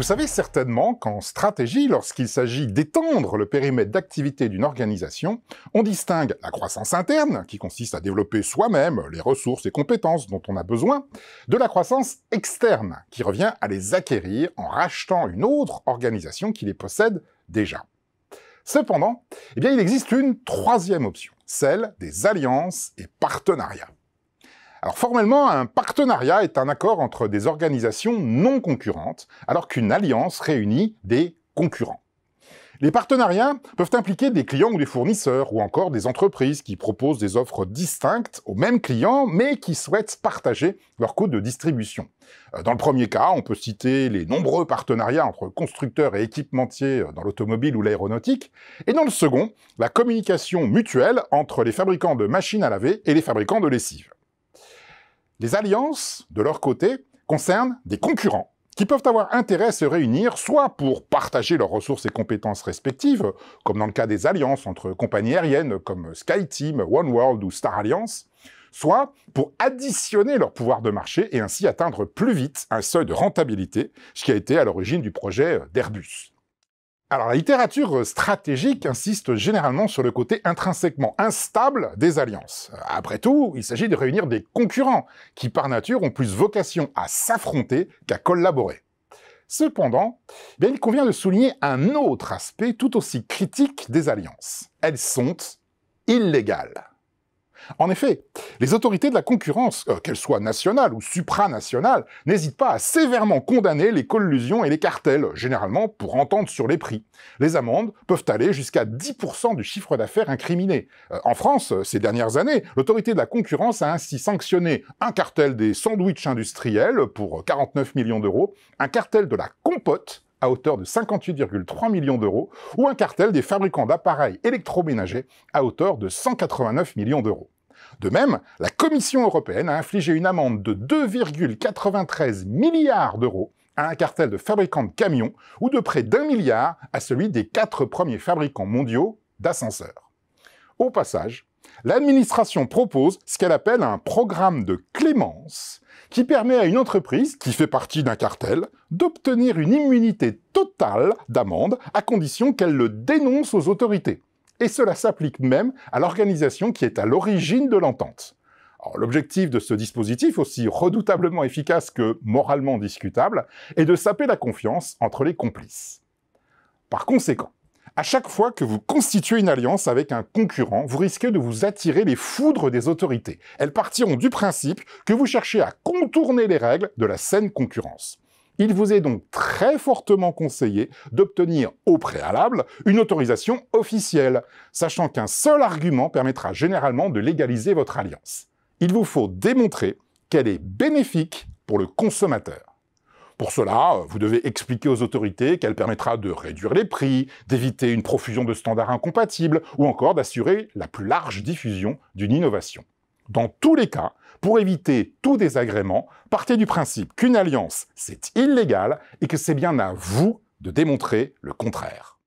Vous savez certainement qu'en stratégie, lorsqu'il s'agit d'étendre le périmètre d'activité d'une organisation, on distingue la croissance interne, qui consiste à développer soi-même les ressources et compétences dont on a besoin, de la croissance externe, qui revient à les acquérir en rachetant une autre organisation qui les possède déjà. Cependant, eh bien, il existe une troisième option, celle des alliances et partenariats. Alors formellement, un partenariat est un accord entre des organisations non concurrentes, alors qu'une alliance réunit des concurrents. Les partenariats peuvent impliquer des clients ou des fournisseurs, ou encore des entreprises qui proposent des offres distinctes aux mêmes clients, mais qui souhaitent partager leurs coûts de distribution. Euh, dans le premier cas, on peut citer les nombreux partenariats entre constructeurs et équipementiers euh, dans l'automobile ou l'aéronautique, et dans le second, la communication mutuelle entre les fabricants de machines à laver et les fabricants de lessive. Les alliances, de leur côté, concernent des concurrents qui peuvent avoir intérêt à se réunir soit pour partager leurs ressources et compétences respectives, comme dans le cas des alliances entre compagnies aériennes comme SkyTeam, OneWorld ou Star Alliance, soit pour additionner leur pouvoir de marché et ainsi atteindre plus vite un seuil de rentabilité, ce qui a été à l'origine du projet d'Airbus. Alors la littérature stratégique insiste généralement sur le côté intrinsèquement instable des alliances. Après tout, il s'agit de réunir des concurrents qui par nature ont plus vocation à s'affronter qu'à collaborer. Cependant, eh bien, il convient de souligner un autre aspect tout aussi critique des alliances. Elles sont illégales. En effet, les autorités de la concurrence, euh, qu'elles soient nationales ou supranationales, n'hésitent pas à sévèrement condamner les collusions et les cartels, généralement pour entendre sur les prix. Les amendes peuvent aller jusqu'à 10% du chiffre d'affaires incriminé. Euh, en France, euh, ces dernières années, l'autorité de la concurrence a ainsi sanctionné un cartel des sandwichs industriels pour 49 millions d'euros, un cartel de la compote à hauteur de 58,3 millions d'euros, ou un cartel des fabricants d'appareils électroménagers à hauteur de 189 millions d'euros. De même, la Commission européenne a infligé une amende de 2,93 milliards d'euros à un cartel de fabricants de camions ou de près d'un milliard à celui des quatre premiers fabricants mondiaux d'ascenseurs. Au passage, l'administration propose ce qu'elle appelle un programme de clémence qui permet à une entreprise qui fait partie d'un cartel d'obtenir une immunité totale d'amende à condition qu'elle le dénonce aux autorités et cela s'applique même à l'organisation qui est à l'origine de l'entente. L'objectif de ce dispositif, aussi redoutablement efficace que moralement discutable, est de saper la confiance entre les complices. Par conséquent, à chaque fois que vous constituez une alliance avec un concurrent, vous risquez de vous attirer les foudres des autorités. Elles partiront du principe que vous cherchez à contourner les règles de la saine concurrence. Il vous est donc très fortement conseillé d'obtenir au préalable une autorisation officielle, sachant qu'un seul argument permettra généralement de légaliser votre alliance. Il vous faut démontrer qu'elle est bénéfique pour le consommateur. Pour cela, vous devez expliquer aux autorités qu'elle permettra de réduire les prix, d'éviter une profusion de standards incompatibles ou encore d'assurer la plus large diffusion d'une innovation dans tous les cas, pour éviter tout désagrément, partez du principe qu'une alliance, c'est illégal et que c'est bien à vous de démontrer le contraire.